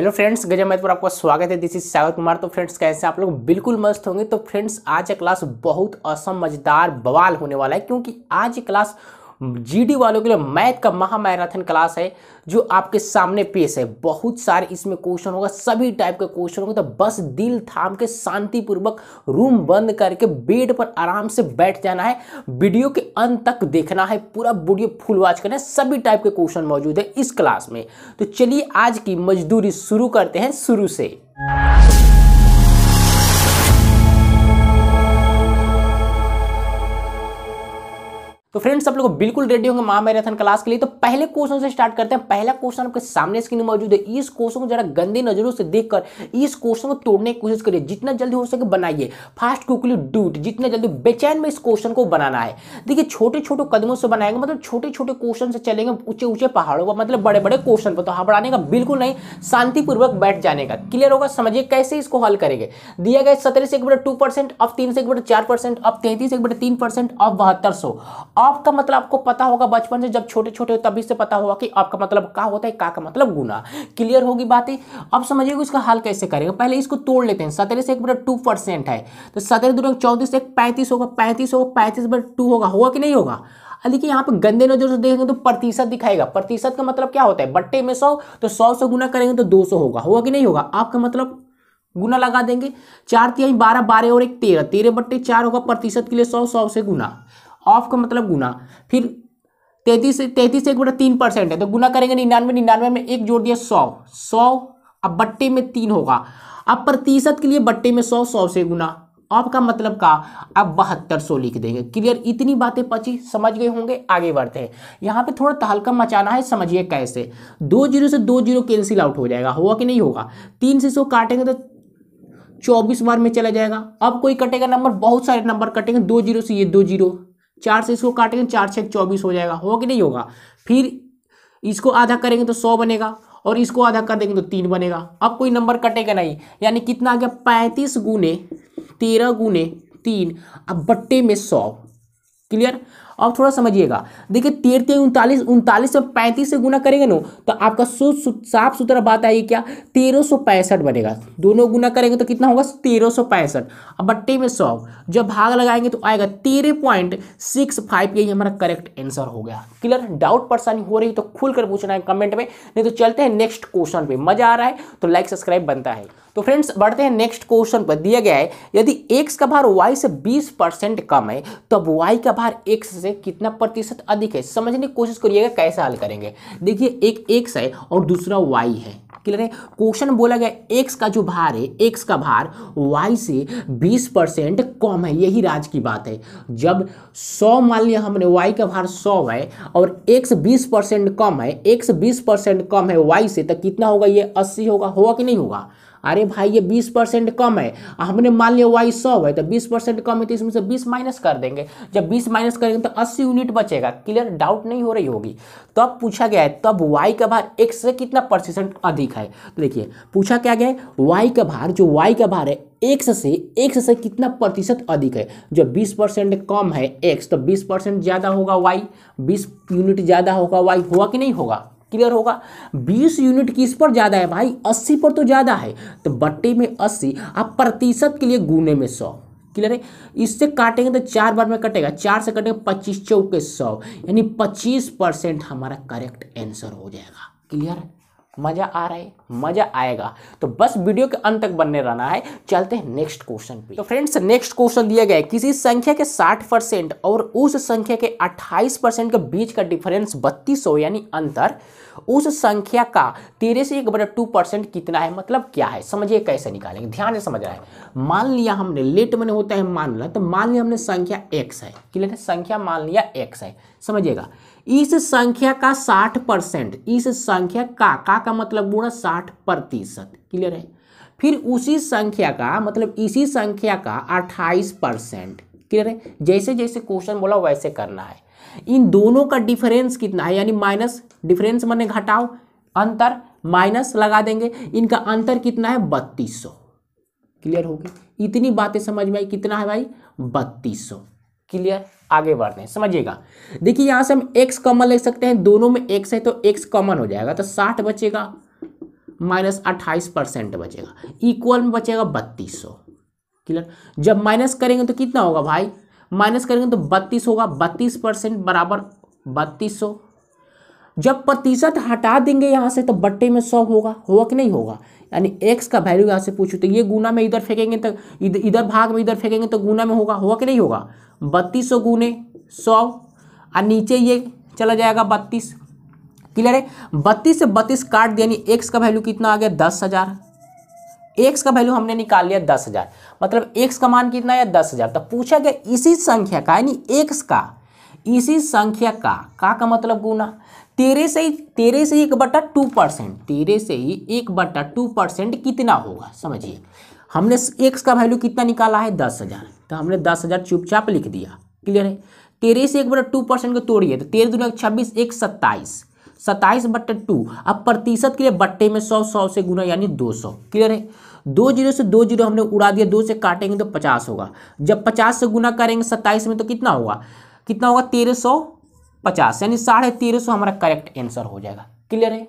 hello friends गजा math पर आपका स्वागत है दिस इज सागर कुमार तो फ्रेंड्स कैसे आप लोग बिल्कुल मस्त होंगे तो फ्रेंड्स आज का क्लास बहुत असमझदार बवाल होने वाला है क्योंकि आज क्लास जीडी वालों के लिए मैथ का महामैराथन क्लास है जो आपके सामने पेश है बहुत सारे इसमें क्वेश्चन होगा सभी टाइप के क्वेश्चन होगा तो बस दिल थाम के शांतिपूर्वक रूम बंद करके बेड पर आराम से बैठ जाना है वीडियो के अंत तक देखना है पूरा वीडियो फुल वॉच करना है सभी टाइप के क्वेश्चन मौजूद है इस क्लास में तो चलिए आज की मजदूरी शुरू करते हैं शुरू से तो फ्रेंड्स आप लोग बिल्कुल रेडी होंगे महा मैराथन क्लास के लिए तो पहले क्वेश्चन से स्टार्ट करते हैं पहला क्वेश्चन आपके सामने स्क्रीन मौजूद है इस क्वेश्चन को जरा गंदी नजरों से देखकर इस क्वेश्चन को तोड़ने की कोशिश करिए जितना जल्दी हो सके बनाइए फास्ट क्विकली डूट जितना जल्दी बेचैन में इस क्वेश्चन को बनाना है देखिए छोटे छोटे कदमों से बनाएंगे मतलब छोटे छोटे क्वेश्चन से चलेंगे ऊंचे ऊंचे पहाड़ों का मतलब बड़े बड़े क्वेश्चन पर तो हबड़ाने का बिल्कुल नहीं शांतिपूर्वक बैठ जाने का क्लियर होगा समझिए कैसे इसको हल करेंगे दिया गया सत्रह से एक बटे टू परसेंट अब तीन से एक बटे चार परसेंट अब तैंतीस एक बटे तीन परसेंट अब बहत्तर सौ आपका मतलब आपको पता होगा बचपन से जब छोटे छोटे तभी से पता होगा कि आपका मतलब का होता है का का मतलब गुना क्लियर होगी बातें अब समझिएगा इसका हल कैसे करेगा पहले इसको तोड़ लेते हैं सत्रह से एक बटा टू परसेंट है तो सत्रह दो चौंतीस एक पैंतीस होगा पैंतीस होगा पैंतीस बटा टू होगा होगा कि नहीं होगा देखिए यहाँ पे गंदे नजर से देखेंगे तो प्रतिशत दिखाएगा प्रतिशत का मतलब क्या होता है बट्टे में सौ तो सौ से गुना करेंगे तो दो सौ होगा होगा कि नहीं होगा आपका मतलब गुना लगा देंगे चार तिहाई बारह बारह और एक तेरह तेरह बट्टे चार होगा प्रतिशत के लिए सौ सौ से गुना ऑफ का मतलब गुना फिर तैतीस तैतीस एक बटा तीन परसेंट है तो गुना करेंगे निन्यानवे निन्यानवे में एक जोड़ दिया सौ सौ अब बट्टे में तीन होगा अब प्रतिशत के लिए बट्टे में सौ सौ से गुना आपका मतलब का अब बहत्तर सौ लिख देंगे क्लियर इतनी बातें पची समझ गए होंगे आगे बढ़ते हैं यहाँ पे थोड़ा तहलका मचाना है समझिए कैसे दो जीरो से दो जीरो कैंसिल आउट हो जाएगा होगा कि नहीं होगा तीन से सौ काटेंगे तो चौबीस बार में चला जाएगा अब कोई कटेगा नंबर बहुत सारे नंबर कटेंगे दो जीरो से ये दो जीरो चार से इसको काटेंगे चार छः चौबीस हो जाएगा होगा कि नहीं होगा फिर इसको आधा करेंगे तो सौ बनेगा और इसको आधा कर देंगे तो तीन बनेगा अब कोई नंबर कटेगा नहीं यानी कितना आ गया पैंतीस गुने तेरह गुने तीन अब बट्टे में सौ क्लियर अब थोड़ा समझिएगा देखिए तिरते उनतालीस उनतालीस में पैंतीस से गुना करेंगे ना तो आपका साफ सुथरा बात आई क्या तेरह बनेगा दोनों गुना करेंगे तो कितना होगा तेरह अब बट्टे में सौ जब भाग लगाएंगे तो आएगा तेरह पॉइंट सिक्स फाइव यही हमारा करेक्ट आंसर हो गया क्लियर डाउट परेशानी हो रही तो खुलकर पूछना है कमेंट में नहीं तो चलते हैं नेक्स्ट क्वेश्चन पे मजा आ रहा है तो लाइक सब्सक्राइब बनता है तो फ्रेंड्स बढ़ते हैं नेक्स्ट क्वेश्चन पर दिया गया है यदि एक्स का भार वाई से 20 परसेंट कम है तब वाई का भार एक्स से कितना प्रतिशत अधिक है समझने की कोशिश करिएगा कैसे हल करेंगे देखिए एक एक्स है और दूसरा वाई है क्लियर है क्वेश्चन बोला गया एक्स का जो भार है एक्स का भार वाई से 20 परसेंट कम है यही राज की बात है जब 100 मान लिया हमने वाई का भार 100 है और एक्स 20 परसेंट कम है एक्स 20 परसेंट कम है वाई से तो कितना होगा ये 80 होगा होगा कि नहीं होगा अरे भाई ये बीस परसेंट कम है हमने मान लिया वाई सौ है तो बीस परसेंट कम है तो इसमें से बीस माइनस कर देंगे जब बीस माइनस करेंगे तो अस्सी यूनिट बचेगा क्लियर डाउट नहीं हो रही होगी तब तो पूछा गया है तब वाई का भार एक्स से कितना परसेंट अधिक है तो देखिए पूछा क्या गया है वाई का भार जो वाई का भार है एक्स से एक्स से कितना प्रतिशत अधिक है जो 20 परसेंट कम है एक्स तो 20 परसेंट ज़्यादा होगा वाई 20 यूनिट ज़्यादा होगा वाई होगा कि नहीं होगा क्लियर होगा 20 यूनिट किस पर ज़्यादा है भाई 80 पर तो ज़्यादा है तो बट्टे में 80 आप प्रतिशत के लिए गुने में 100 क्लियर है इससे काटेंगे तो चार बार में कटेगा चार से कटेगा पच्चीस चौके सौ यानी पच्चीस परसेंट हमारा करेक्ट आंसर हो जाएगा क्लियर है मज़ा आ रहा है मज़ा आएगा तो बस वीडियो के अंत तक बनने रहना है चलते हैं नेक्स्ट क्वेश्चन पे तो फ्रेंड्स नेक्स्ट क्वेश्चन दिया गया है किसी संख्या के 60 परसेंट और उस संख्या के 28 परसेंट के बीच का डिफरेंस बत्तीस सौ यानी अंतर उस संख्या का तेरह से एक बटा टू परसेंट कितना है मतलब क्या है समझिए कैसे निकालेंगे ध्यान से समझ रहा है मान लिया हमने लेट मैंने होता है मान लिया तो मान लिया हमने संख्या एक्स है क्लियर है संख्या मान लिया एक्स है समझिएगा इस संख्या का साठ परसेंट इस संख्या का का का मतलब गुणा साठ प्रतिशत क्लियर है फिर उसी संख्या का मतलब इसी संख्या का अट्ठाईस परसेंट क्लियर है जैसे जैसे क्वेश्चन बोला वैसे करना है इन दोनों का डिफरेंस कितना है यानी माइनस डिफरेंस मैंने घटाओ अंतर माइनस लगा देंगे इनका अंतर कितना है बत्तीस सौ क्लियर होगी इतनी बातें समझ में आई कितना है भाई बत्तीस सौ क्लियर आगे बढ़ते हैं समझिएगा देखिए यहाँ से हम एक्स कॉमन ले सकते हैं दोनों में एक्स है तो एक्स कॉमन हो जाएगा तो साठ बचेगा माइनस अट्ठाईस परसेंट बचेगा इक्वल में बचेगा बत्तीस सौ क्लियर जब माइनस करेंगे तो कितना होगा भाई माइनस करेंगे तो बत्तीस होगा बत्तीस परसेंट बराबर बत्तीस सौ जब प्रतिशत हटा देंगे यहाँ से तो बट्टे में सौ होगा होगा कि नहीं होगा यानी एक्स का वैल्यू यहाँ से पूछू तो ये गुना में इधर फेंकेंगे तो इधर इधर भाग में इधर फेंकेंगे तो गुना में होगा होगा कि नहीं होगा बत्तीस सौ गुने सौ और नीचे ये चला जाएगा बत्तीस क्लियर है बत्तीस से बत्तीस काट दिया यानी एक्स का वैल्यू कितना आ गया दस हज़ार एक्स का वैल्यू हमने निकाल लिया दस हज़ार मतलब एक्स का मान कितना है दस हज़ार तो पूछा गया इसी संख्या का यानी एक्स का इसी संख्या का का का मतलब गुना तेरह से ही तेरह से एक बटा टू परसेंट तेरह से ही एक बटा टू परसेंट कितना होगा समझिए हमने एक्स का वैल्यू कितना निकाला है दस हज़ार तो हमने दस हज़ार चुपचाप लिख दिया क्लियर है तेरह से एक बटा टू परसेंट को तोड़िए तो तेरह दोनों छब्बीस एक सत्ताईस सत्ताईस बट्टे टू अब प्रतिशत के लिए बट्टे में सौ सौ से गुना यानी दो सौ क्लियर है दो जीरो से दो जीरो हमने उड़ा दिया दो से काटेंगे तो पचास होगा जब पचास से गुना करेंगे सत्ताईस में तो कितना होगा कितना होगा तेरह सौ पचास यानी साढ़े तेरह सौ हमारा करेक्ट आंसर हो जाएगा क्लियर है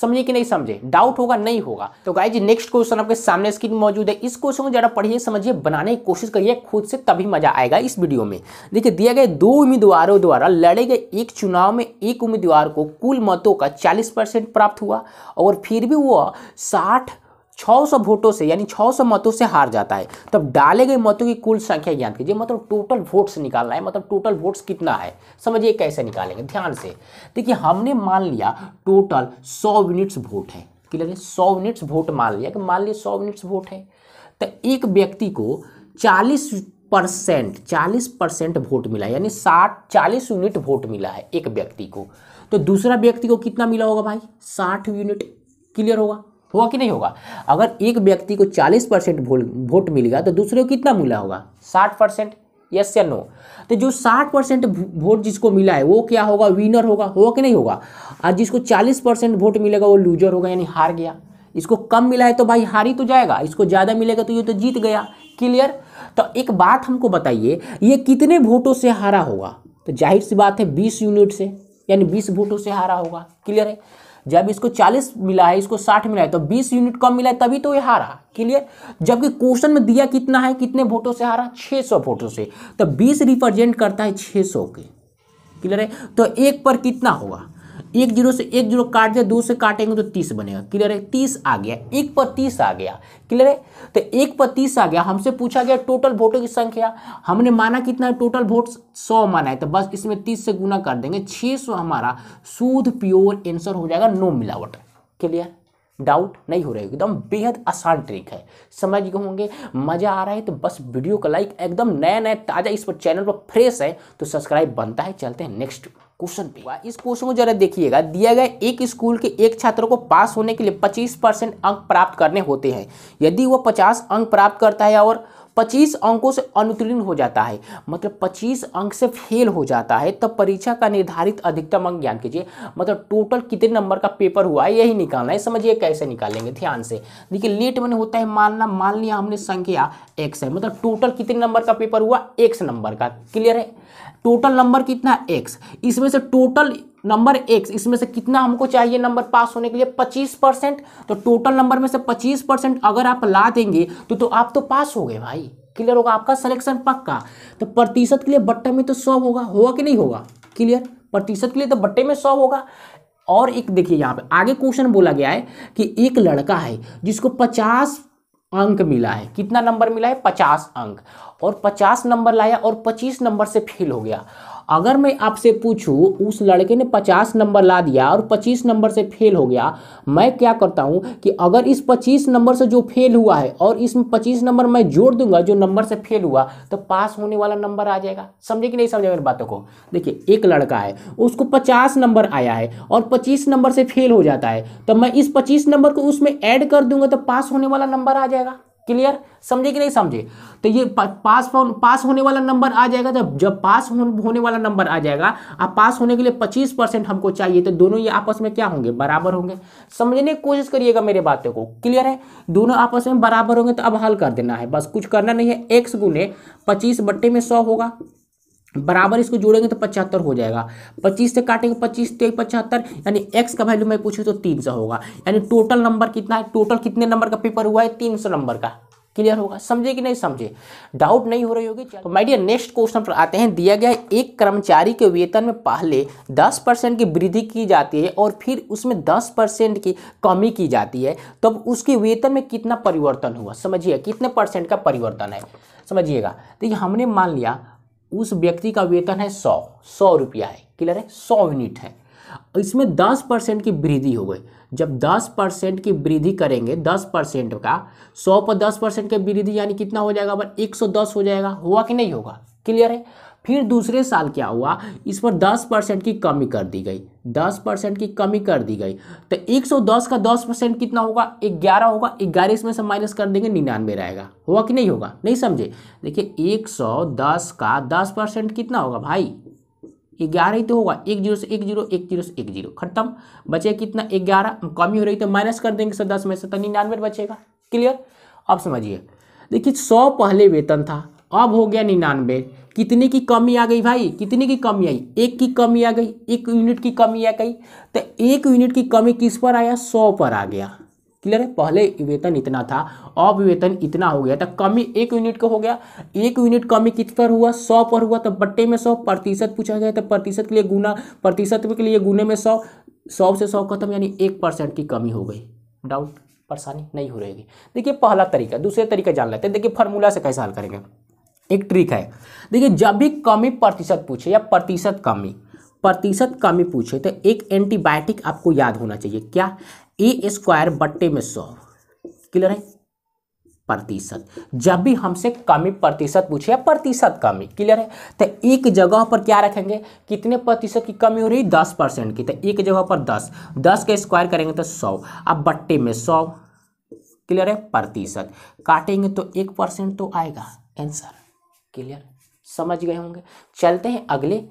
समझे कि नहीं समझे डाउट होगा नहीं होगा तो गाय जी नेक्स्ट क्वेश्चन आपके सामने स्क्रीन मौजूद है इस क्वेश्चन को ज़्यादा पढ़िए समझिए बनाने की कोशिश करिए खुद से तभी मजा आएगा इस वीडियो में देखिए दिया गए दो उम्मीदवारों द्वारा लड़े गए एक चुनाव में एक उम्मीदवार को कुल मतों का चालीस परसेंट प्राप्त हुआ और फिर भी वह साठ 600 वोटों से यानी 600 मतों से हार जाता है तब डाले गए मतों की कुल संख्या ज्ञात कीजिए मतलब टोटल वोट्स निकालना है मतलब टोटल वोट्स कितना है समझिए कैसे निकालेंगे ध्यान से देखिए हमने मान लिया टोटल 100 यूनिट्स वोट है क्लियर है 100 यूनिट्स वोट मान लिया कि मान लिया 100 यूनिट्स वोट है तो एक व्यक्ति को चालीस परसेंट चालीस परसेंट वोट मिला यानी साठ चालीस यूनिट वोट मिला है एक व्यक्ति को तो दूसरा व्यक्ति को कितना मिला होगा भाई साठ यूनिट क्लियर होगा होगा कि नहीं होगा अगर एक व्यक्ति को 40 परसेंट वोट मिलेगा तो दूसरे को कितना मिला होगा 60 परसेंट यस या नो तो जो 60 परसेंट वोट जिसको मिला है वो क्या होगा विनर होगा होगा कि नहीं होगा और जिसको 40 परसेंट वोट मिलेगा वो लूजर होगा यानी हार गया इसको कम मिला है तो भाई हार ही तो जाएगा इसको ज़्यादा मिलेगा तो ये तो जीत गया क्लियर तो एक बात हमको बताइए ये कितने वोटों से हारा होगा तो जाहिर सी बात है बीस यूनिट से यानी बीस वोटों से हारा होगा क्लियर है जब इसको 40 मिला है इसको 60 मिला है तो 20 यूनिट कम मिला है तभी तो ये हारा क्लियर जबकि क्वेश्चन में दिया कितना है कितने वोटों से हारा 600 वोटों से तो 20 रिप्रेजेंट करता है 600 के क्लियर है तो एक पर कितना होगा एक जीरो से एक जीरो काट दिया दो से काटेंगे तो तीस बनेगा क्लियर है तीस आ गया एक पर तीस आ गया क्लियर है तो एक पर तीस आ गया हमसे पूछा गया टोटल वोटों की संख्या हमने माना कितना है टोटल वोट सौ माना है तो बस इसमें तीस से गुना कर देंगे छह सौ हमारा शुद्ध प्योर एंसर हो जाएगा नो मिलावट क्लियर डाउट नहीं हो रहा है एकदम बेहद आसान ट्रिक है समझ गए होंगे मज़ा आ रहा है तो बस वीडियो का लाइक एकदम नया नया ताज़ा इस पर चैनल पर फ्रेश है तो सब्सक्राइब बनता है चलते हैं नेक्स्ट क्वेश्चन पे हुआ इस क्वेश्चन को जरा देखिएगा दिया गया एक स्कूल के एक छात्र को पास होने के लिए 25 परसेंट अंक प्राप्त करने होते हैं यदि वह 50 अंक प्राप्त करता है और 25 अंकों से अनुत्तीर्ण हो जाता है मतलब 25 अंक से फेल हो जाता है तब परीक्षा का निर्धारित अधिकतम अंक ज्ञान कीजिए मतलब टोटल कितने नंबर का पेपर हुआ है यही निकालना है समझिए कैसे निकालेंगे ध्यान से देखिए लेट मैंने होता है मानना मान लिया हमने संख्या एक्स है मतलब टोटल कितने नंबर का पेपर हुआ एक्स नंबर का क्लियर है टोटल नंबर कितना एक्स इसमें से टोटल नंबर एक्स इसमें से कितना हमको चाहिए नंबर पास होने के लिए पच्चीस परसेंट तो टोटल नंबर में से पच्चीस परसेंट अगर आप ला देंगे तो तो आप तो पास हो गए भाई क्लियर होगा आपका सिलेक्शन पक्का तो प्रतिशत के लिए बट्टे में तो सौ होगा होगा कि नहीं होगा क्लियर प्रतिशत के लिए तो बट्टे में सौ होगा और एक देखिए यहाँ पे आगे क्वेश्चन बोला गया है कि एक लड़का है जिसको पचास अंक मिला है कितना नंबर मिला है पचास अंक और पचास नंबर लाया और पच्चीस नंबर से फेल हो गया अगर मैं आपसे पूछूं उस लड़के ने पचास नंबर ला दिया और पच्चीस नंबर से फेल हो गया मैं क्या करता हूं कि अगर इस पच्चीस नंबर से जो फेल हुआ है और इसमें पच्चीस नंबर मैं जोड़ दूंगा जो नंबर से फेल हुआ तो पास होने वाला नंबर आ जाएगा समझे कि नहीं समझे मेरी बातों को देखिए एक लड़का है उसको पचास नंबर आया है और पच्चीस नंबर से फेल हो जाता है तो मैं इस पच्चीस नंबर को उसमें ऐड कर दूंगा तो पास होने वाला नंबर आ जाएगा क्लियर समझे कि नहीं समझे तो ये पास पास होने वाला नंबर आ जाएगा जब जब पास होने वाला नंबर आ जाएगा अब पास होने के लिए 25 परसेंट हमको चाहिए तो दोनों ये आपस में क्या होंगे बराबर होंगे समझने की कोशिश करिएगा मेरे बातों को क्लियर है दोनों आपस में बराबर होंगे तो अब हल कर देना है बस कुछ करना नहीं है एक्स गुने पच्चीस बट्टे में सौ होगा बराबर इसको जोड़ेंगे तो पचहत्तर हो जाएगा पच्चीस से काटेंगे पच्चीस तो पचहत्तर यानी एक्स का वैल्यू मैं पूछूँ तो तीन सौ होगा यानी टोटल नंबर कितना है टोटल कितने नंबर का पेपर हुआ है तीन सौ नंबर का क्लियर होगा समझे कि नहीं समझे डाउट नहीं हो रही होगी तो माय डियर नेक्स्ट क्वेश्चन पर आते हैं दिया गया है एक कर्मचारी के वेतन में पहले 10 परसेंट की वृद्धि की जाती है और फिर उसमें 10 परसेंट की कमी की जाती है तब तो उसके वेतन में कितना परिवर्तन हुआ समझिए कितने परसेंट का परिवर्तन है समझिएगा तो ये हमने मान लिया उस व्यक्ति का वेतन है सौ सौ रुपया है क्लियर है सौ यूनिट है इसमें दस परसेंट की वृद्धि हो गई जब दस परसेंट की वृद्धि करेंगे दस परसेंट का सौ पर दस परसेंट की वृद्धि यानी कितना हो जाएगा अब एक सौ दस हो जाएगा हुआ कि नहीं होगा क्लियर है फिर दूसरे साल क्या हुआ इस पर दस परसेंट की कमी कर दी गई दस परसेंट की कमी कर दी गई तो एक सौ दस का दस परसेंट कितना होगा ग्यारह होगा ग्यारह इसमें से माइनस कर देंगे निन्यानवे रहेगा होगा कि नहीं होगा नहीं समझे देखिए एक सौ दस का दस परसेंट कितना होगा भाई ग्यारह ही तो होगा एक जीरो से एक जीरो एक जीरो से एक जीरो खत्म बचे कितना ग्यारह कमी हो रही तो माइनस कर देंगे सर दस में से तो निन्यानवे बचेगा क्लियर अब समझिए देखिए सौ पहले वेतन था अब हो गया निन्यानवे कितने की कमी आ गई भाई कितने की कमी आई एक की कमी आ गई एक यूनिट की कमी आ गई तो एक यूनिट की कमी किस पर आया सौ पर आ गया क्लियर है पहले वेतन इतना था अब वेतन इतना हो गया तो कमी एक यूनिट का हो गया एक यूनिट कमी किस पर हुआ सौ पर हुआ तो बट्टे में सौ प्रतिशत पूछा गया तो प्रतिशत के लिए गुना प्रतिशत के लिए गुने में सौ सौ से सौ खत्म यानी एक परसेंट की कमी हो गई डाउट परेशानी नहीं हो रहेगी देखिए पहला तरीका दूसरे तरीका जान लेते हैं देखिए फार्मूला से कैसे हल करेंगे एक ट्रिक है देखिए जब भी कमी प्रतिशत पूछे या प्रतिशत कमी प्रतिशत कमी पूछे तो एक एंटीबायोटिक आपको याद होना चाहिए क्या ए स्क्वायर बट्टे में सौ क्लियर है प्रतिशत जब भी हमसे कमी प्रतिशत पूछे या प्रतिशत कमी क्लियर है तो एक जगह पर क्या रखेंगे कितने प्रतिशत की कमी हो रही दस परसेंट की तो एक जगह पर दस दस का स्क्वायर करेंगे तो सौ अब बट्टे में सौ क्लियर है प्रतिशत काटेंगे तो एक परसेंट तो आएगा आंसर क्लियर समझ गए होंगे चलते हैं अगले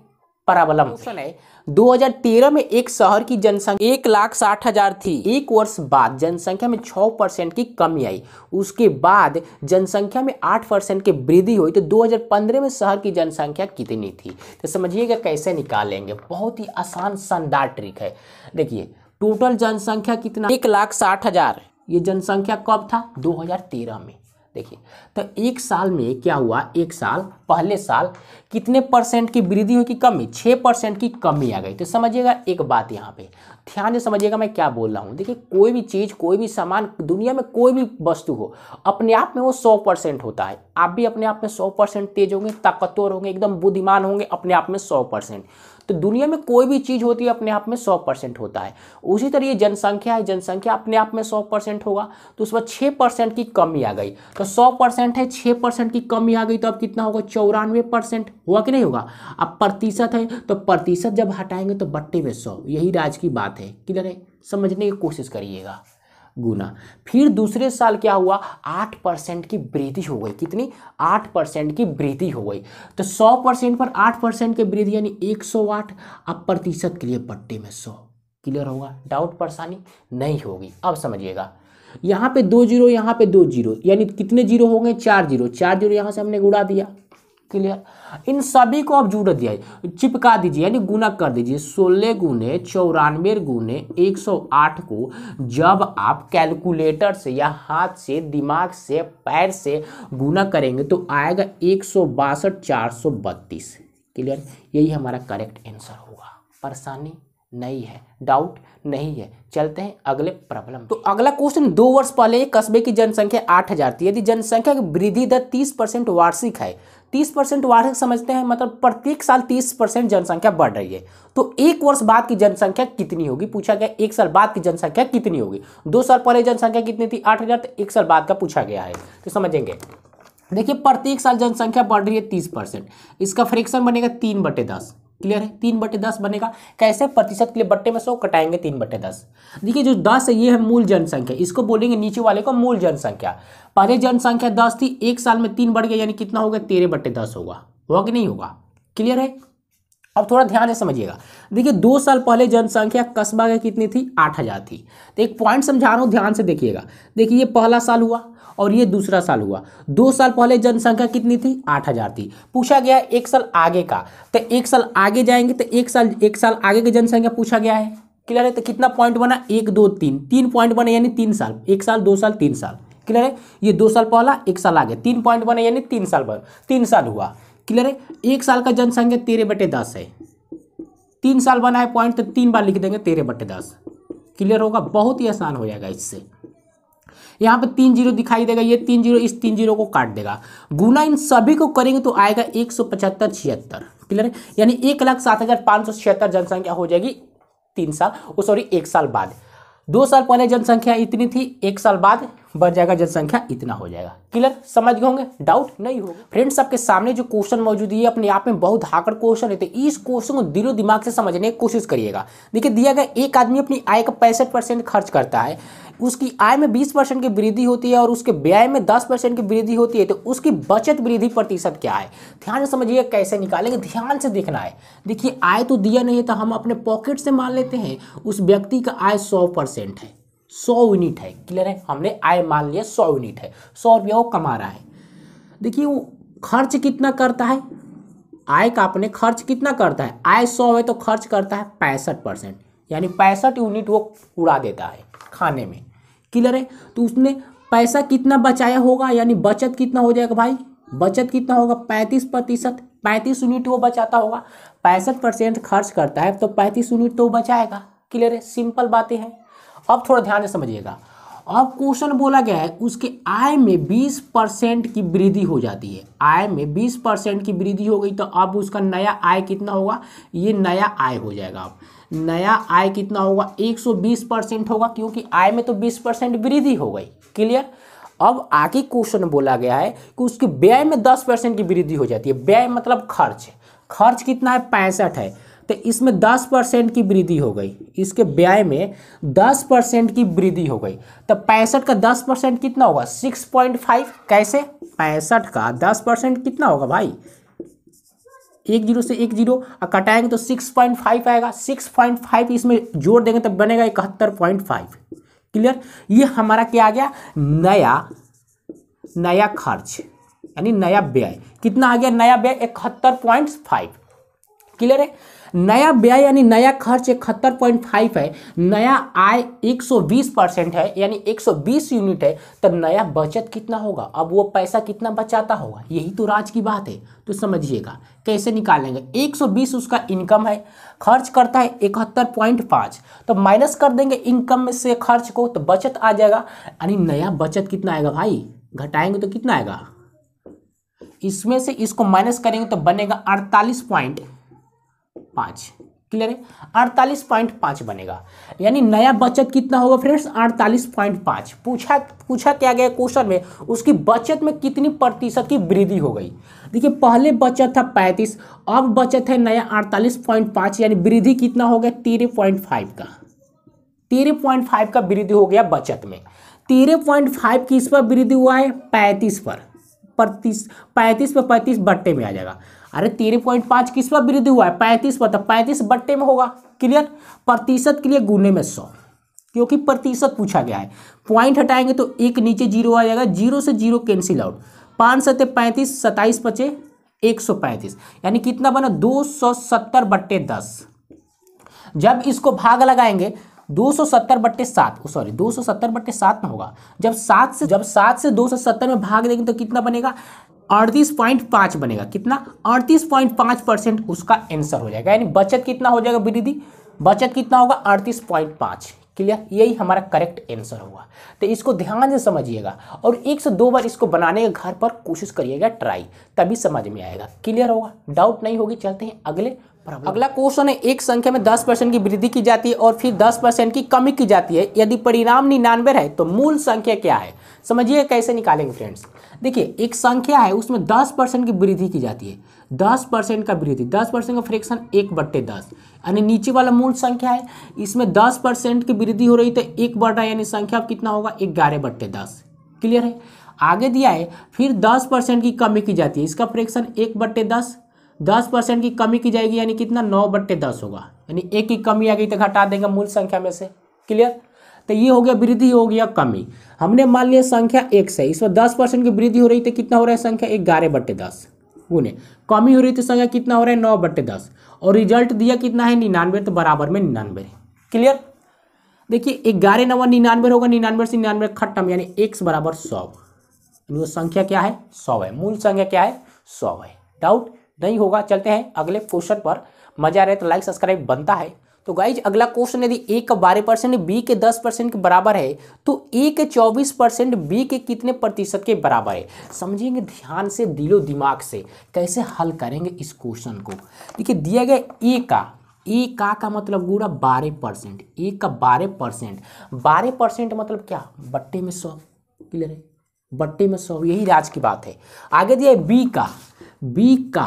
पराबलम क्वेश्चन है 2013 में एक शहर की जनसंख्या एक लाख साठ हजार थी एक वर्ष बाद जनसंख्या में 6 परसेंट की कमी आई उसके बाद जनसंख्या में 8 परसेंट की वृद्धि हुई तो 2015 में शहर की जनसंख्या कितनी थी तो समझिएगा कैसे निकालेंगे बहुत ही आसान शानदार ट्रिक है देखिए टोटल जनसंख्या कितना एक लाख साठ हजार ये जनसंख्या कब था 2013 में देखिए तो एक साल में क्या हुआ एक साल पहले साल कितने परसेंट की वृद्धि हुई कि कमी छः परसेंट की कमी आ गई तो समझिएगा एक बात यहाँ पे ध्यान से समझिएगा मैं क्या बोल रहा हूँ देखिए कोई भी चीज़ कोई भी सामान दुनिया में कोई भी वस्तु हो अपने आप में वो सौ परसेंट होता है आप भी अपने आप में सौ परसेंट तेज होंगे ताकतवर होंगे एकदम बुद्धिमान होंगे अपने आप में सौ परसेंट तो दुनिया में कोई भी चीज़ होती है अपने आप में सौ परसेंट होता है उसी तरह ये जनसंख्या है जनसंख्या अपने आप में सौ परसेंट होगा तो उसमें छः परसेंट की कमी आ गई तो सौ परसेंट है छः परसेंट की कमी आ गई तो अब कितना होगा चौरानवे परसेंट हुआ कि नहीं होगा अब प्रतिशत है तो प्रतिशत जब हटाएंगे तो बट्टे में सौ यही राज की बात है किधर है समझने की कोशिश करिएगा गुना फिर दूसरे साल क्या हुआ आठ परसेंट की वृद्धि हो गई कितनी आठ परसेंट की वृद्धि हो गई तो सौ परसेंट पर आठ परसेंट की वृद्धि यानी एक सौ आठ अब प्रतिशत के लिए पट्टे में सौ क्लियर होगा डाउट परेशानी नहीं होगी अब समझिएगा यहाँ पे दो जीरो यहाँ पे दो जीरो यानी कितने जीरो हो गए चार जीरो चार जीरो यहाँ से हमने गुड़ा दिया क्लियर इन सभी को आप जुड़ दिया चिपका दीजिए यानी गुना कर दीजिए सोलह गुने चौरानवे गुने एक सौ आठ को जब आप कैलकुलेटर से या हाथ से दिमाग से पैर से गुना करेंगे तो आएगा एक सौ बासठ चार सौ बत्तीस क्लियर यही हमारा करेक्ट आंसर होगा परेशानी नहीं है डाउट नहीं है चलते हैं अगले प्रॉब्लम तो अगला क्वेश्चन दो वर्ष पहले कस्बे की जनसंख्या आठ हजार थी यदि जनसंख्या की वृद्धि दर तीस परसेंट वार्षिक है तीस परसेंट वार्षिक समझते हैं मतलब प्रत्येक साल तीस परसेंट जनसंख्या बढ़ रही है तो एक वर्ष बाद की जनसंख्या कितनी होगी पूछा गया एक साल बाद की जनसंख्या कितनी होगी दो साल पहले जनसंख्या कितनी थी आठ हजार तो एक साल बाद का पूछा गया है तो समझेंगे देखिए प्रत्येक साल जनसंख्या बढ़ रही है तीस परसेंट इसका फ्रैक्शन बनेगा तीन बटे दस क्लियर है तीन बटे दस बनेगा कैसे प्रतिशत के लिए बट्टे में सो कटाएंगे तीन बटे दस देखिए जो दस है ये है मूल जनसंख्या इसको बोलेंगे नीचे वाले को मूल जनसंख्या पहले जनसंख्या दस थी एक साल में तीन बढ़ गया यानी कितना होगा तेरह बट्टे दस होगा होगा कि नहीं होगा क्लियर है अब थोड़ा ध्यान से समझिएगा देखिए दो साल पहले जनसंख्या कस्बा की कितनी थी आठ हज़ार थी तो एक पॉइंट समझा रहा हूँ ध्यान से देखिएगा देखिए ये पहला साल हुआ और ये दूसरा साल हुआ दो साल पहले जनसंख्या कितनी थी आठ हज़ार थी पूछा गया एक साल आगे का तो एक साल आगे जाएंगे तो एक साल एक साल आगे की जनसंख्या पूछा गया है क्लियर है तो कितना पॉइंट बना एक दो तीन तीन पॉइंट बने यानी तीन साल एक साल दो साल तीन साल क्लियर है ये दो साल पहला एक साल आगे तीन पॉइंट बने यानी तीन साल बने तीन साल हुआ क्लियर है एक साल का जनसंख्या तेरह बटे दस है तीन साल बना है पॉइंट तो तीन बार लिख देंगे तेरह बटे दस क्लियर होगा बहुत ही आसान हो जाएगा इससे यहाँ पे तीन जीरो दिखाई देगा ये तीन जीरो इस तीन जीरो को काट देगा गुना इन सभी को करेंगे तो आएगा एक सौ पचहत्तर छिहत्तर क्लियर है यानी एक लाख सात हज़ार पाँच सौ छिहत्तर जनसंख्या हो जाएगी तीन साल सॉरी एक साल बाद दो साल पहले जनसंख्या इतनी थी एक साल बाद बढ़ जाएगा जनसंख्या इतना हो जाएगा क्लियर समझ गए होंगे डाउट नहीं होगा फ्रेंड्स आपके सामने जो क्वेश्चन मौजूद है अपने आप में बहुत हाकड़ क्वेश्चन है तो इस क्वेश्चन को दिलो दिमाग से समझने की कोशिश करिएगा देखिए दिया गया एक आदमी अपनी आय का पैंसठ परसेंट खर्च करता है उसकी आय में 20 परसेंट की वृद्धि होती है और उसके व्यय में 10 परसेंट की वृद्धि होती है तो उसकी बचत वृद्धि प्रतिशत क्या है ध्यान से समझिए कैसे निकालेंगे ध्यान से देखना है देखिए आय तो दिया नहीं है तो हम अपने पॉकेट से मान लेते हैं उस व्यक्ति का आय सौ परसेंट है सौ यूनिट है क्लियर है हमने आय मान लिया सौ यूनिट है सौ रुपया वो कमा रहा है देखिए वो खर्च कितना करता है आय का अपने खर्च कितना करता है आय सौ है तो खर्च करता है पैंसठ परसेंट यानी पैंसठ यूनिट वो उड़ा देता है खाने में क्लियर है तो उसने पैसा कितना बचाया होगा यानी बचत कितना हो जाएगा भाई बचत कितना होगा पैंतीस प्रतिशत पैंतीस यूनिट वो बचाता होगा पैंसठ परसेंट खर्च करता है तो पैंतीस यूनिट तो बचाएगा क्लियर है सिंपल बातें हैं अब थोड़ा ध्यान से समझिएगा अब क्वेश्चन बोला गया है उसके आय में 20 परसेंट की वृद्धि हो जाती है आय में 20 परसेंट की वृद्धि हो गई तो अब उसका नया आय कितना होगा ये नया आय हो जाएगा अब नया आय कितना होगा 120 परसेंट होगा क्योंकि आय में तो 20 परसेंट वृद्धि हो गई क्लियर अब आगे क्वेश्चन बोला गया है कि उसके व्यय में दस परसेंट की वृद्धि हो जाती है व्यय मतलब खर्च खर्च कितना है पैंसठ है तो इसमें दस परसेंट की वृद्धि हो गई इसके व्यय में दस परसेंट की वृद्धि हो गई तो पैंसठ का दस परसेंट कितना होगा सिक्स पॉइंट फाइव कैसे पैंसठ का दस परसेंट कितना होगा भाई एक जीरो से एक जीरो और कटाएंगे तो सिक्स पॉइंट फाइव आएगा सिक्स पॉइंट फाइव इसमें जोड़ देंगे तो बनेगा इकहत्तर पॉइंट फाइव क्लियर ये हमारा क्या आ गया नया नया खर्च यानी नया व्यय कितना आ गया नया व्यय इकहत्तर पॉइंट फाइव क्लियर है नया व्यय यानी नया खर्च इकहत्तर पॉइंट फाइव है नया आय 120 परसेंट है यानी 120 यूनिट है तो नया बचत कितना होगा अब वो पैसा कितना बचाता होगा यही तो राज की बात है तो समझिएगा कैसे निकालेंगे 120 उसका इनकम है खर्च करता है इकहत्तर पॉइंट पाँच तो माइनस कर देंगे इनकम में से खर्च को तो बचत आ जाएगा यानी नया बचत कितना आएगा भाई घटाएंगे तो कितना आएगा इसमें से इसको माइनस करेंगे तो बनेगा अड़तालीस पॉइंट पाँच क्लियर है अड़तालीस पॉइंट पाँच बनेगा यानी नया बचत कितना होगा फ्रेंड्स अड़तालीस पॉइंट पाँच पूछा पूछा क्या गया क्वेश्चन में उसकी बचत में कितनी प्रतिशत की वृद्धि हो गई देखिए पहले बचत था पैंतीस अब बचत है नया अड़तालीस पॉइंट पाँच यानी वृद्धि कितना हो गया तेरह पॉइंट फाइव का तेरह पॉइंट फाइव का वृद्धि हो गया बचत में तेरह पॉइंट फाइव किस पर वृद्धि हुआ है पैंतीस पर पैंतीस पैंतीस पर पैंतीस बट्टे में आ जाएगा अरे तेरह पॉइंट पांच किस पर वृद्धि हुआ है पैंतीस पर तो पैंतीस बट्टे में होगा क्लियर प्रतिशत के लिए गुने में सौ क्योंकि प्रतिशत पूछा गया है पॉइंट हटाएंगे तो एक नीचे जीरो आ जाएगा जीरो से जीरो कैंसिल आउट पांच सत्य पैंतीस सताइस पचे एक सौ पैंतीस यानी कितना बना दो सौ सत्तर बट्टे दस जब इसको भाग लगाएंगे दो सौ सत्तर बट्टे सात सॉरी दो सौ सत्तर बट्टे सात में होगा जब सात से जब सात से दो सौ सत्तर में भाग देंगे तो कितना बनेगा अड़तीस पॉइंट पांच बनेगा कितना अड़तीस पॉइंट पांच परसेंट उसका आंसर हो जाएगा यानी बचत कितना हो जाएगा वृद्धि बचत कितना होगा अड़तीस पॉइंट पांच क्लियर यही हमारा करेक्ट आंसर होगा तो इसको ध्यान से समझिएगा और एक से दो बार इसको बनाने के घर पर कोशिश करिएगा ट्राई तभी समझ में आएगा क्लियर होगा डाउट नहीं होगी चलते हैं अगले अगला क्वेश्चन है एक संख्या में 10 परसेंट की वृद्धि की जाती है और फिर 10 परसेंट की कमी की जाती है यदि परिणाम निन्यानवे है तो मूल संख्या क्या है समझिए कैसे निकालेंगे फ्रेंड्स देखिए एक संख्या है उसमें दस परसेंट की वृद्धि की जाती है दस परसेंट का वृद्धि दस परसेंट का फ्रैक्शन एक बट्टे दस यानी नीचे वाला मूल संख्या है इसमें दस परसेंट की वृद्धि हो रही तो एक बटा यानी संख्या अब कितना होगा ग्यारह बट्टे दस क्लियर है आगे दिया है फिर दस परसेंट की कमी की जाती है इसका फ्रैक्शन एक बट्टे दस दस परसेंट की कमी की जाएगी यानी कितना नौ बट्टे दस होगा यानी एक की कमी आ गई तो घटा देंगे मूल संख्या में से क्लियर तो ये हो गया वृद्धि हो गया कमी हमने मान लिया संख्या एक से इसमें दस परसेंट की वृद्धि हो रही थी तो कितना हो रहा है संख्या ग्यारह बट्टे दस गुने कमी हो रही थी तो संख्या कितना हो रहा है नौ बट्टे दस और रिजल्ट दिया कितना है निन्यानवे तो बराबर में निन्यानवे क्लियर देखिए ग्यारह नंबर निन्यानवे होगा निन्यानवे से निन्यानवे खट्टम यानी एक बराबर सौ तो वो संख्या क्या है सौ है मूल संख्या क्या है सौ है डाउट नहीं होगा चलते हैं अगले क्वेश्चन पर मजा रहे तो लाइक सब्सक्राइब बनता है तो गाइज अगला क्वेश्चन यदि ए का बारह परसेंट बी के दस परसेंट के बराबर है तो ए के चौबीस परसेंट बी के कितने प्रतिशत के बराबर है समझेंगे ध्यान से दिलो दिमाग से कैसे हल करेंगे इस क्वेश्चन को देखिए दिया गया ए का ए का का मतलब गुड़ा बारह परसेंट ए का बारह परसेंट बारह परसेंट मतलब क्या बट्टे में सौ क्लियर है बट्टे में सौ यही राज की बात है आगे दिया है बी का बी का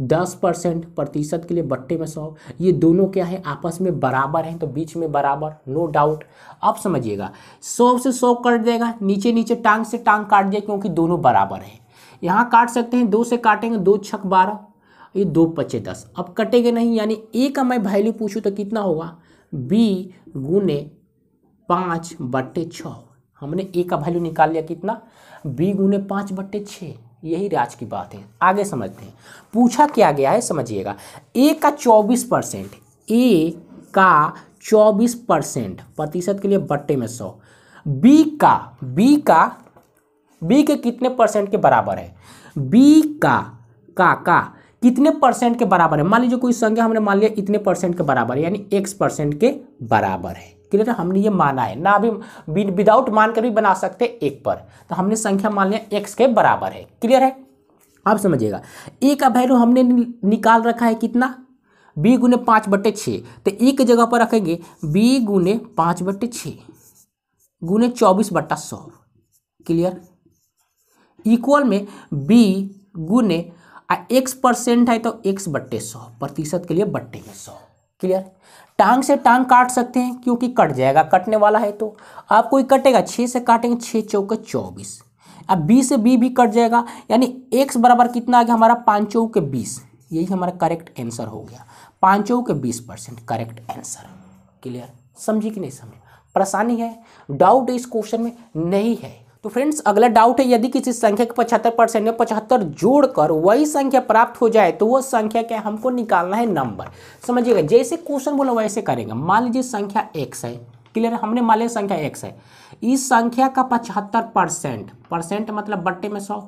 दस परसेंट प्रतिशत के लिए बट्टे में सौ ये दोनों क्या है आपस में बराबर हैं तो बीच में बराबर नो डाउट अब समझिएगा सौ से सौ कट देगा नीचे नीचे टांग से टांग काट दिया क्योंकि दोनों बराबर हैं यहाँ काट सकते हैं दो से काटेंगे दो छक बारह ये दो पच्चे दस अब कटेंगे नहीं यानी ए का मैं वैल्यू पूछूँ तो कितना होगा बी गुने पाँच बट्टे हमने ए का वैल्यू निकाल लिया कितना बी गुने पाँच बट्टे छः यही राज की बात है आगे समझते हैं पूछा क्या गया है समझिएगा ए का चौबीस परसेंट ए का चौबीस परसेंट प्रतिशत के लिए बट्टे में सौ बी का बी का बी के कितने परसेंट के बराबर है बी का का का कितने परसेंट के बराबर है मान लीजिए कोई संख्या हमने मान लिया इतने परसेंट के बराबर है यानी एक्स परसेंट के बराबर है क्लियर है तो हमने ये माना है ना भी विदाउट मानकर भी बना सकते हैं एक पर तो हमने संख्या मान लिया एक्स के बराबर है क्लियर है आप समझिएगा ए e का वैल्यू हमने निकाल रखा है कितना बी गुने पाँच बटे छः तो एक e जगह पर रखेंगे बी गुने पाँच बटे छः गुने चौबीस बट्टा सौ क्लियर इक्वल में बी गुने एक्स परसेंट है तो एक्स बट्टे सौ प्रतिशत के लिए बट्टे में सौ क्लियर टांग से टांग काट सकते हैं क्योंकि कट जाएगा कटने वाला है तो आप कोई कटेगा छः से काटेंगे छः चौके चौबीस अब बी से बी भी कट जाएगा यानी एक्स बराबर कितना आ गया हमारा पाँचों के बीस यही हमारा करेक्ट आंसर हो गया पाँचों के बीस परसेंट करेक्ट आंसर क्लियर समझी कि नहीं समझ परेशानी है डाउट इस क्वेश्चन में नहीं है तो फ्रेंड्स अगला डाउट है यदि किसी संख्या के पचहत्तर परसेंट में पचहत्तर जोड़कर वही संख्या प्राप्त हो जाए तो वह संख्या क्या हमको निकालना है नंबर समझिएगा जैसे क्वेश्चन बोला वैसे करेंगे मान लीजिए संख्या एक्स है क्लियर हमने मान लिया संख्या एक्स है इस संख्या का पचहत्तर परसेंट परसेंट मतलब बट्टे में सौ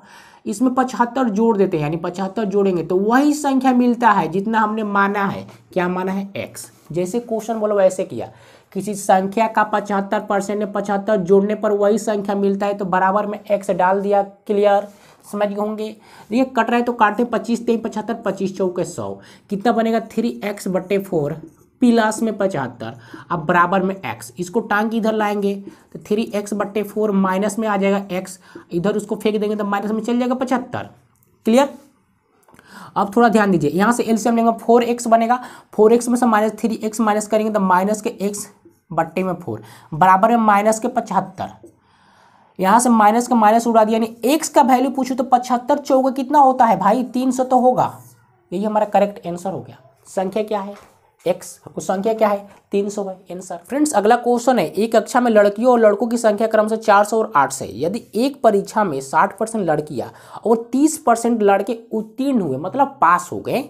इसमें पचहत्तर जोड़ देते हैं यानी पचहत्तर जोड़ेंगे तो वही संख्या मिलता है जितना हमने माना है क्या माना है एक्स जैसे क्वेश्चन बोला वैसे किया किसी संख्या का पचहत्तर परसेंट में पचहत्तर जोड़ने पर वही संख्या मिलता है तो बराबर में एक्स डाल दिया क्लियर समझ गए होंगे देखिए कट रहा है तो काटते पच्चीस तेईस पचहत्तर पच्चीस चौके सौ कितना बनेगा थ्री एक्स बटे फोर प्लस में पचहत्तर अब बराबर में एक्स इसको टांग इधर लाएंगे तो थ्री एक्स बट्टे फोर माइनस में आ जाएगा एक्स इधर उसको फेंक देंगे तो माइनस में चल जाएगा पचहत्तर क्लियर अब थोड़ा ध्यान दीजिए यहाँ से एलसीएम लेंगे फोर एक्स बनेगा फोर एक्स में से माइनस थ्री एक्स माइनस करेंगे तो माइनस के एक्स बट्टे में फोर बराबर है माइनस के पचहत्तर यहाँ से माइनस का माइनस उड़ा दिया यानी एक्स का वैल्यू पूछो तो पचहत्तर चौगा कितना होता है भाई तीन सौ तो होगा यही हमारा करेक्ट आंसर हो गया संख्या क्या है एक्स उस संख्या क्या है तीन सौ है आंसर फ्रेंड्स अगला क्वेश्चन है एक कक्षा में लड़कियों और लड़कों की संख्या क्रम से चार सौ और आठ सौ यदि एक परीक्षा में साठ परसेंट लड़कियाँ और तीस परसेंट लड़के उत्तीर्ण हुए मतलब पास हो गए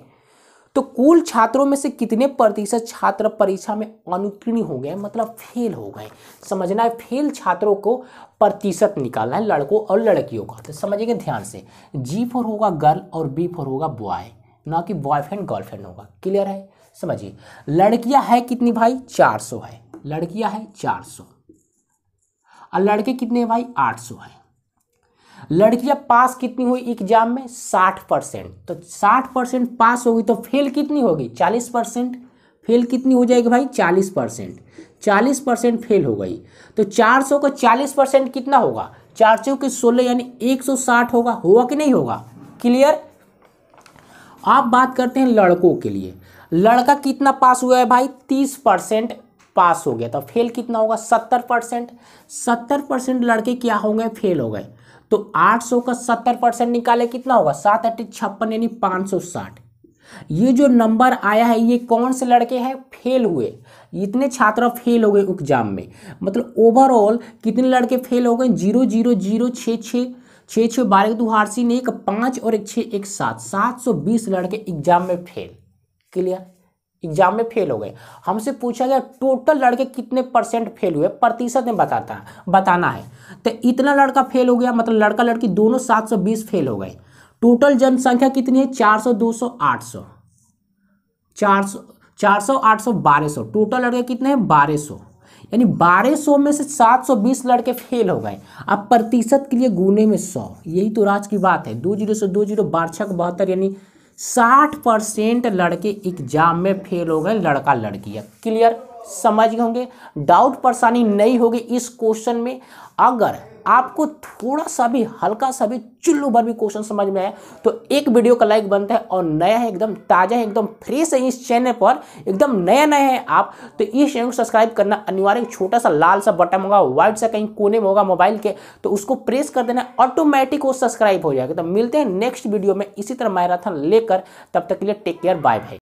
तो कुल छात्रों में से कितने प्रतिशत छात्र परीक्षा में अनुत्तीर्ण हो गए मतलब फेल हो गए समझना है फेल छात्रों को प्रतिशत निकालना है लड़कों और लड़कियों का तो समझिएगा ध्यान से जी फोर होगा गर्ल और बी फोर होगा बॉय ना कि बॉयफ्रेंड गर्लफ्रेंड होगा क्लियर है समझिए लड़कियां है कितनी भाई चार है लड़कियां है चार और लड़के कितने भाई आठ है लड़कियां पास कितनी हुई एग्जाम में साठ परसेंट तो साठ परसेंट पास होगी तो फेल कितनी होगी चालीस परसेंट फेल कितनी हो जाएगी भाई चालीस परसेंट चालीस परसेंट फेल हो गई तो चार सौ का चालीस परसेंट कितना होगा चार सौ के सोलह यानी एक सौ साठ होगा होगा कि नहीं होगा क्लियर आप बात करते हैं लड़कों के लिए लड़का कितना पास हुआ है भाई तीस परसेंट पास हो गया तो फेल कितना होगा सत्तर परसेंट सत्तर परसेंट लड़के क्या हो गए फेल हो गए तो 800 का 70 परसेंट निकाले कितना होगा सात अट्ठे छप्पन यानी 560 ये जो नंबर आया है ये कौन से लड़के हैं फेल हुए इतने छात्र फेल हो गए एग्जाम में मतलब ओवरऑल कितने लड़के फेल हो गए जीरो जीरो जीरो छः छः छः छः बारह दुहारसी तो ने एक पाँच और एक छः एक सात सात सौ बीस लड़के एग्जाम में फेल क्लियर एग्जाम में फेल हो गए हमसे पूछा गया टोटल लड़के कितने परसेंट फेल हुए प्रतिशत में बताता है बताना है तो इतना लड़का फेल हो गया मतलब लड़का लड़की दोनों 720 फेल हो गए टोटल जनसंख्या कितनी है 400 200 800 400 400 800 1200 टोटल लड़के कितने हैं 1200 यानी 1200 में से 720 लड़के फेल हो गए अब प्रतिशत के लिए गुने में 100 यही तो राज की बात है दो जीरो से दो जीरो बारह छः बहत्तर यानी साठ परसेंट लड़के एग्जाम में फेल हो गए लड़का लड़की है क्लियर समझ गए होंगे डाउट परेशानी नहीं होगी इस क्वेश्चन में अगर आपको थोड़ा सा भी हल्का सा भी चुल्लू भर भी क्वेश्चन समझ में आया तो एक वीडियो का लाइक बनता है और नया है एकदम ताज़ा है एकदम फ्रेश है इस चैनल पर एकदम नया नया है आप तो इस चैनल को सब्सक्राइब करना अनिवार्य छोटा सा लाल सा बटन होगा व्हाइट सा कहीं कोने में होगा मोबाइल के तो उसको प्रेस कर देना ऑटोमेटिक वो सब्सक्राइब हो जाएगा तो मिलते हैं नेक्स्ट वीडियो में इसी तरह मैराथन लेकर तब तक के लिए टेक केयर बाय बाय